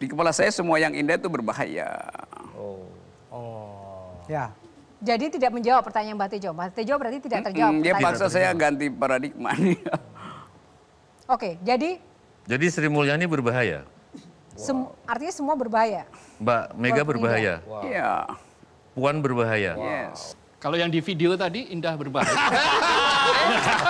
Di kepala saya semua yang indah itu berbahaya. Oh. Oh. Ya. Jadi tidak menjawab pertanyaan Mbak Tejo. Mbak Tejo berarti tidak terjawab. Mm dia paksa saya ganti paradigma Oke, Oke, jadi Jadi Sri Mulyani berbahaya. Wow. artinya semua berbahaya. Mbak Mega berbahaya. Iya. Iya. Wow. Puan berbahaya. Wow. Yes. Kalau yang di video tadi indah berbahaya.